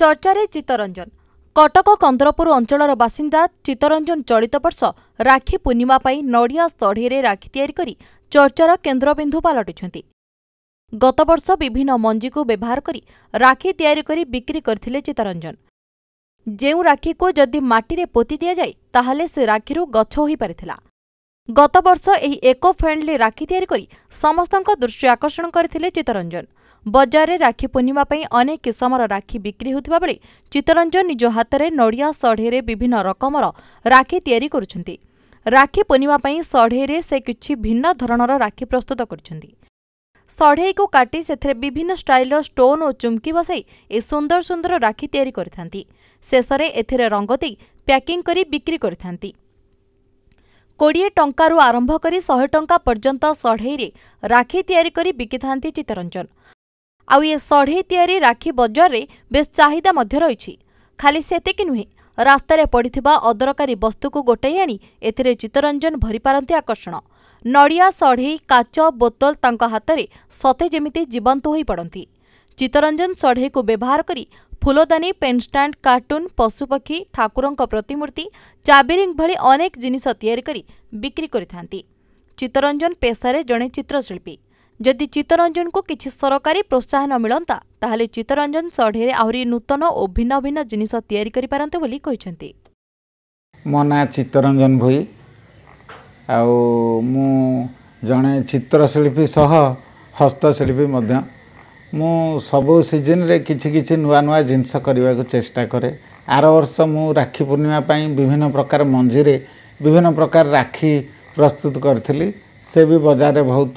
ଚର୍ଚ୍ଚାରେ ଚିତ୍ତରଞ୍ଜନ କଟକ କନ୍ଦରପୁର ଅଞ୍ଚଳର ବାସିନ୍ଦା ଚିତ୍ତରଞ୍ଜନ ଚଳିତ ବର୍ଷ ରାକ୍ଷୀ ପୂର୍ଣ୍ଣିମା ପାଇଁ ନଡ଼ିଆ ଷଢ଼େଇରେ ରାକ୍ଷୀ ତିଆରି କରି ଚର୍ଚ୍ଚାର କେନ୍ଦ୍ରବିନ୍ଦୁ ପାଲଟିଛନ୍ତି ଗତବର୍ଷ ବିଭିନ୍ନ ମଞ୍ଜିକୁ ବ୍ୟବହାର କରି ରାକ୍ଷୀ ତିଆରି କରି ବିକ୍ରି କରିଥିଲେ ଚିତ୍ତରଞ୍ଜନ ଯେଉଁ ରାକ୍ଷୀକୁ ଯଦି ମାଟିରେ ପୋତି ଦିଆଯାଏ ତାହେଲେ ସେ ରାକ୍ଷୀରୁ ଗଛ ହୋଇପାରିଥିଲା ଗତବର୍ଷ ଏହି ଏକୋ ଫ୍ରେଣ୍ଡଲି ରାକ୍ଷୀ ତିଆରି କରି ସମସ୍ତଙ୍କ ଦୃଷ୍ଟି ଆକର୍ଷଣ କରିଥିଲେ ଚିତ୍ତରଞ୍ଜନ ବଜାରରେ ରାକ୍ଷୀ ପୂର୍ଣ୍ଣିମା ପାଇଁ ଅନେକ କିସମର ରାକ୍ଷୀ ବିକ୍ରି ହେଉଥିବା ବେଳେ ଚିତ୍ତରଞ୍ଜନ ନିଜ ହାତରେ ନଡ଼ିଆ ସଢ଼େଇରେ ବିଭିନ୍ନ ରକମର ରାକ୍ଷୀ ତିଆରି କରୁଛନ୍ତି ରାକ୍ଷୀ ପୂର୍ଣ୍ଣିମା ପାଇଁ ସଢ଼େଇରେ ସେ କିଛି ଭିନ୍ନ ଧରଣର ରାକ୍ଷୀ ପ୍ରସ୍ତୁତ କରିଛନ୍ତି ସଢ଼େଇକୁ କାଟି ସେଥିରେ ବିଭିନ୍ନ ଷ୍ଟାଇଲର ଷ୍ଟୋନ୍ ଓ ଚୁମ୍କି ବସାଇ ଏ ସୁନ୍ଦର ସୁନ୍ଦର ରାକ୍ଷୀ ତିଆରି କରିଥାନ୍ତି ଶେଷରେ ଏଥିରେ ରଙ୍ଗ ଦେଇ ପ୍ୟାକିଂ କରି ବିକ୍ରି କରିଥାନ୍ତି କୋଡ଼ିଏ ଟଙ୍କାରୁ ଆରମ୍ଭ କରି ଶହେ ଟଙ୍କା ପର୍ଯ୍ୟନ୍ତ ସଢ଼େଇରେ ରାକ୍ଷୀ ତିଆରି କରି ବିକିଥାନ୍ତି ଚିତ୍ତରଞ୍ଜନ ଆଉ ଏ ସଢ଼େଇ ତିଆରି ରାକ୍ଷୀ ବଜାରରେ ବେଶ୍ ଚାହିଦା ମଧ୍ୟ ରହିଛି ଖାଲି ସେତିକି ନୁହେଁ ରାସ୍ତାରେ ପଡ଼ିଥିବା ଅଦରକାରୀ ବସ୍ତୁକୁ ଗୋଟାଇ ଆଣି ଏଥିରେ ଚିତ୍ତରଞ୍ଜନ ଭରିପାରନ୍ତି ଆକର୍ଷଣ ନଡ଼ିଆ ସଢ଼େଇ କାଚ ବୋତଲ ତାଙ୍କ ହାତରେ ସତେ ଯେମିତି ଜୀବନ୍ତ ହୋଇପଡ଼ନ୍ତି ଚିତ୍ତରଞ୍ଜନ ସଢ଼େଇକୁ ବ୍ୟବହାର କରି ଫୁଲଦାନୀ ପେନ୍ଷ୍ଟାଣ୍ଡ କାର୍ଟୁନ୍ ପଶୁପକ୍ଷୀ ଠାକୁରଙ୍କ ପ୍ରତିମୂର୍ତ୍ତି ଚାବିରିଂ ଭଳି ଅନେକ ଜିନିଷ ତିଆରି କରି ବିକ୍ରି କରିଥାନ୍ତି ଚିତ୍ତରଞ୍ଜନ ପେସାରେ ଜଣେ ଚିତ୍ରଶିଳ୍ପୀ ଯଦି ଚିତ୍ତରଞ୍ଜନଙ୍କୁ କିଛି ସରକାରୀ ପ୍ରୋତ୍ସାହନ ମିଳନ୍ତା ତାହେଲେ ଚିତ୍ତରଞ୍ଜନ ଷଢ଼େଇରେ ଆହୁରି ନୂତନ ଓ ଭିନ୍ନ ଭିନ୍ନ ଜିନିଷ ତିଆରି କରିପାରନ୍ତେ ବୋଲି କହିଛନ୍ତି ମୋ ନାଁ ଚିତ୍ତରଞ୍ଜନ ଭୋଇ ଆଉ ମୁଁ ଜଣେ ଚିତ୍ରଶିଳ୍ପୀ ସହ ହସ୍ତଶିଳ୍ପୀ ମଧ୍ୟ ମୁଁ ସବୁ ସିଜିନ୍ରେ କିଛି କିଛି ନୂଆ ନୂଆ ଜିନିଷ କରିବାକୁ ଚେଷ୍ଟା କରେ ଆର ବର୍ଷ ମୁଁ ରାକ୍ଷୀ ପୂର୍ଣ୍ଣିମା ପାଇଁ ବିଭିନ୍ନ ପ୍ରକାର ମଞ୍ଜିରେ ବିଭିନ୍ନ ପ୍ରକାର ରାକ୍ଷୀ ପ୍ରସ୍ତୁତ କରିଥିଲି ସେ ବି ବଜାରରେ ବହୁତ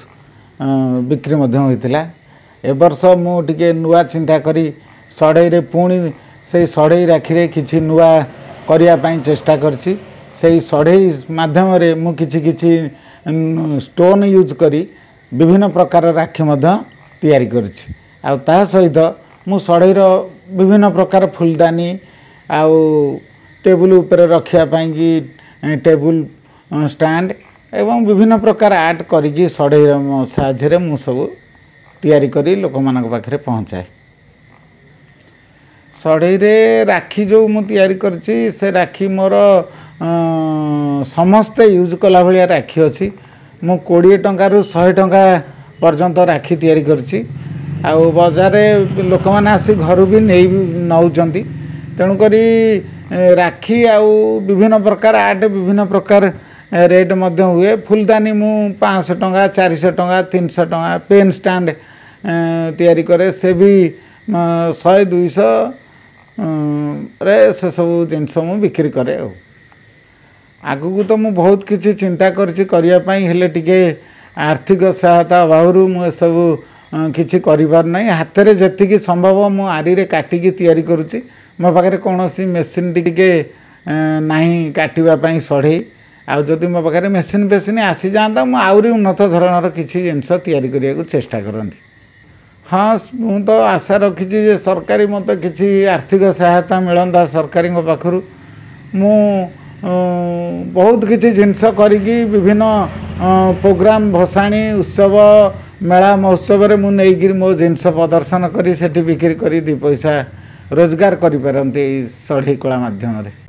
ବିକ୍ରି ମଧ୍ୟ ହୋଇଥିଲା ଏ ବର୍ଷ ମୁଁ ଟିକିଏ ନୂଆ ଚିନ୍ତା କରି ସଢ଼େଇରେ ପୁଣି ସେଇ ସଢ଼େଇ ରାକ୍ଷୀରେ କିଛି ନୂଆ କରିବା ପାଇଁ ଚେଷ୍ଟା କରିଛି ସେଇ ସଢ଼େଇ ମାଧ୍ୟମରେ ମୁଁ କିଛି କିଛି ଷ୍ଟୋନ୍ ୟୁଜ୍ କରି ବିଭିନ୍ନ ପ୍ରକାର ରାକ୍ଷୀ ମଧ୍ୟ ତିଆରି କରିଛି ଆଉ ତା ସହିତ ମୁଁ ସଢ଼େଇର ବିଭିନ୍ନ ପ୍ରକାର ଫୁଲଦାନୀ ଆଉ ଟେବୁଲ ଉପରେ ରଖିବା ପାଇଁକି ଟେବୁଲ ଷ୍ଟାଣ୍ଡ ଏବଂ ବିଭିନ୍ନ ପ୍ରକାର ଆର୍ଟ କରିକି ସଢ଼େଇର ସାହାଯ୍ୟରେ ମୁଁ ସବୁ ତିଆରି କରି ଲୋକମାନଙ୍କ ପାଖରେ ପହଞ୍ଚାଏ ସଢ଼େଇରେ ରାକ୍ଷୀ ଯେଉଁ ମୁଁ ତିଆରି କରିଛି ସେ ରାକ୍ଷୀ ମୋର ସମସ୍ତେ ୟୁଜ୍ କଲା ଭଳିଆ ରାକ୍ଷୀ ଅଛି ମୁଁ କୋଡ଼ିଏ ଟଙ୍କାରୁ ଶହେ ଟଙ୍କା ପର୍ଯ୍ୟନ୍ତ ରାକ୍ଷୀ ତିଆରି କରିଛି ଆଉ ବଜାରରେ ଲୋକମାନେ ଆସି ଘରୁ ବି ନେଇ ନେଉଛନ୍ତି ତେଣୁକରି ରାକ୍ଷୀ ଆଉ ବିଭିନ୍ନ ପ୍ରକାର ଆର୍ଟ ବିଭିନ୍ନ ପ୍ରକାର ରେଟ୍ ମଧ୍ୟ ହୁଏ ଫୁଲଦାନୀ ମୁଁ ପାଞ୍ଚଶହ ଟଙ୍କା ଚାରିଶହ ଟଙ୍କା ତିନିଶହ ଟଙ୍କା ପେନ୍ ଷ୍ଟାଣ୍ଡ ତିଆରି କରେ ସେ ବି ଶହେ ଦୁଇଶହରେ ସେସବୁ ଜିନିଷ ମୁଁ ବିକ୍ରି କରେ ଆଉ ଆଗକୁ ତ ମୁଁ ବହୁତ କିଛି ଚିନ୍ତା କରିଛି କରିବା ପାଇଁ ହେଲେ ଟିକିଏ ଆର୍ଥିକ ସହାୟତା ଅଭାବରୁ ମୁଁ ଏସବୁ କିଛି କରିପାରୁନାହିଁ ହାତରେ ଯେତିକି ସମ୍ଭବ ମୁଁ ଆରିରେ କାଟିକି ତିଆରି କରୁଛି ମୋ ପାଖରେ କୌଣସି ମେସିନ୍ ଟିକେ ନାହିଁ କାଟିବା ପାଇଁ ସଢ଼େଇ ଆଉ ଯଦି ମୋ ପାଖରେ ମେସିନ୍ ଫେସିନ୍ ଆସିଯାଆନ୍ତା ମୁଁ ଆହୁରି ଉନ୍ନତ ଧରଣର କିଛି ଜିନିଷ ତିଆରି କରିବାକୁ ଚେଷ୍ଟା କରନ୍ତି ହଁ ମୁଁ ତ ଆଶା ରଖିଛି ଯେ ସରକାରୀ ମୋତେ କିଛି ଆର୍ଥିକ ସହାୟତା ମିଳନ୍ତା ସରକାରୀଙ୍କ ପାଖରୁ ମୁଁ ବହୁତ କିଛି ଜିନିଷ କରିକି ବିଭିନ୍ନ ପ୍ରୋଗ୍ରାମ୍ ଭସାଣି ଉତ୍ସବ ମେଳା ମହୋତ୍ସବରେ ମୁଁ ନେଇକିରି ମୋ ଜିନିଷ ପ୍ରଦର୍ଶନ କରି ସେଠି ବିକ୍ରି କରି ଦୁଇ ପଇସା ରୋଜଗାର କରିପାରନ୍ତି ଏଇ ଚଢ଼େଇ କଳା ମାଧ୍ୟମରେ